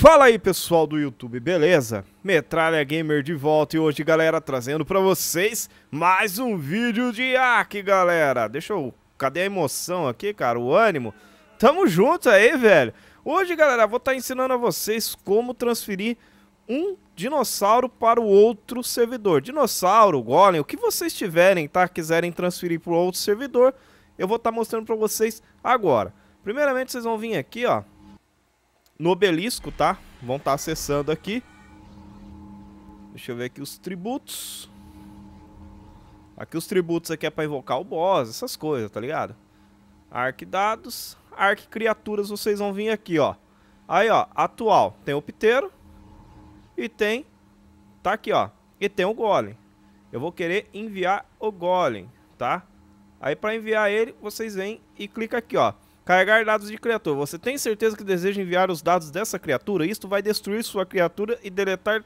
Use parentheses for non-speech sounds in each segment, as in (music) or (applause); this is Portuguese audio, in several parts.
Fala aí pessoal do YouTube, beleza? Metralha Gamer de volta e hoje galera trazendo pra vocês mais um vídeo de AK, galera Deixa eu... cadê a emoção aqui cara, o ânimo? Tamo junto aí velho Hoje galera, vou estar tá ensinando a vocês como transferir um dinossauro para o outro servidor Dinossauro, golem, o que vocês tiverem, tá? Quiserem transferir para outro servidor Eu vou estar tá mostrando pra vocês agora Primeiramente vocês vão vir aqui ó no obelisco, tá? Vão estar tá acessando aqui. Deixa eu ver aqui os tributos. Aqui os tributos aqui é para invocar o boss, essas coisas, tá ligado? Arc dados, arc criaturas, vocês vão vir aqui, ó. Aí, ó, atual, tem o piteiro e tem tá aqui, ó, e tem o golem. Eu vou querer enviar o golem, tá? Aí para enviar ele, vocês vêm e clica aqui, ó. Carregar dados de criatura. Você tem certeza que deseja enviar os dados dessa criatura? Isto vai destruir sua criatura e deletar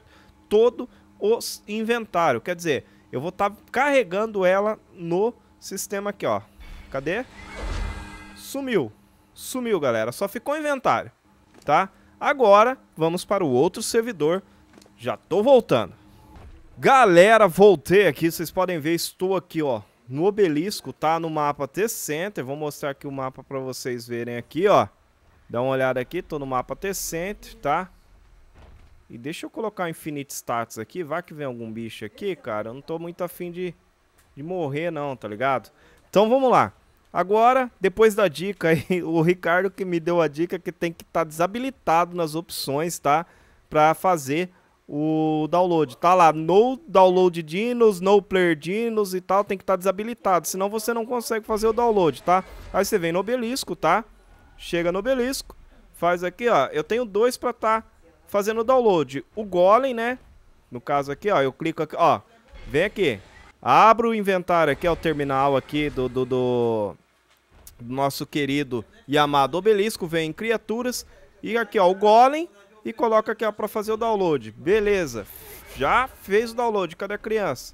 todo o inventário. Quer dizer, eu vou estar tá carregando ela no sistema aqui, ó. Cadê? Sumiu. Sumiu, galera. Só ficou o inventário, tá? Agora, vamos para o outro servidor. Já tô voltando. Galera, voltei aqui. Vocês podem ver, estou aqui, ó no obelisco, tá? No mapa T-Center. Vou mostrar aqui o mapa para vocês verem aqui, ó. Dá uma olhada aqui, tô no mapa T-Center, tá? E deixa eu colocar Infinite Stats aqui. Vai que vem algum bicho aqui, cara. Eu não tô muito afim de, de morrer não, tá ligado? Então vamos lá. Agora, depois da dica aí, (laughs) o Ricardo que me deu a dica que tem que estar tá desabilitado nas opções, tá? Pra fazer o download. Tá lá, no download Dinos, no player Dinos e tal, tem que estar tá desabilitado, senão você não consegue fazer o download, tá? Aí você vem no obelisco, tá? Chega no obelisco, faz aqui, ó, eu tenho dois pra tá fazendo o download. O Golem, né? No caso aqui, ó, eu clico aqui, ó, vem aqui. Abro o inventário aqui, ó, o terminal aqui do, do, do nosso querido e amado obelisco, vem em criaturas. E aqui, ó, o Golem, e coloca aqui ó, para fazer o download. Beleza, já fez o download, cadê a criança?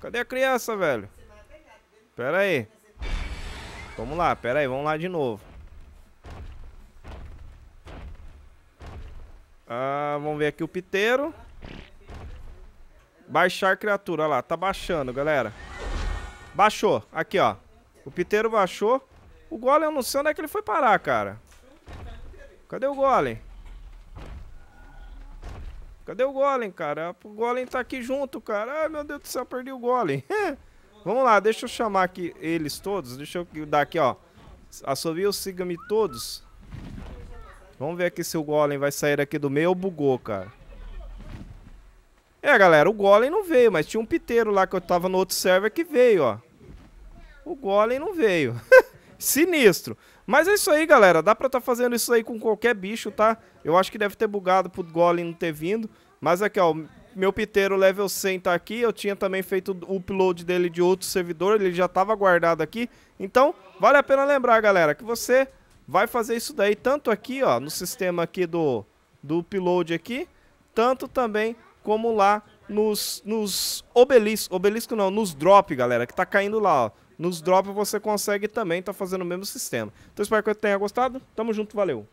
Cadê a criança, velho? Pera aí. Vamos lá, pera aí, vamos lá de novo. Ah, vamos ver aqui o piteiro. Baixar criatura, olha lá, tá baixando, galera. Baixou, aqui ó. O piteiro baixou. O Golem, eu não sei onde é que ele foi parar, cara. Cadê o Golem? Cadê o Golem, cara? O Golem tá aqui junto, cara. Ai, meu Deus do céu, perdi o Golem. (laughs) Vamos lá, deixa eu chamar aqui eles todos. Deixa eu dar aqui, ó. Assovio, siga-me todos. Vamos ver aqui se o Golem vai sair aqui do meio ou bugou, cara. É, galera, o Golem não veio, mas tinha um piteiro lá que eu tava no outro server que veio, ó. O Golem não veio. (laughs) Sinistro. Mas é isso aí, galera. Dá pra tá fazendo isso aí com qualquer bicho, tá? Eu acho que deve ter bugado pro Golem não ter vindo. Mas aqui, ó, meu piteiro level 100 tá aqui. Eu tinha também feito o upload dele de outro servidor. Ele já tava guardado aqui. Então, vale a pena lembrar, galera, que você vai fazer isso daí. Tanto aqui, ó, no sistema aqui do, do upload aqui. Tanto também como lá nos, nos obelisco. Obelisco não, nos drop, galera, que tá caindo lá, ó. Nos drops você consegue também, tá fazendo o mesmo sistema. Então espero que você tenha gostado. Tamo junto, valeu!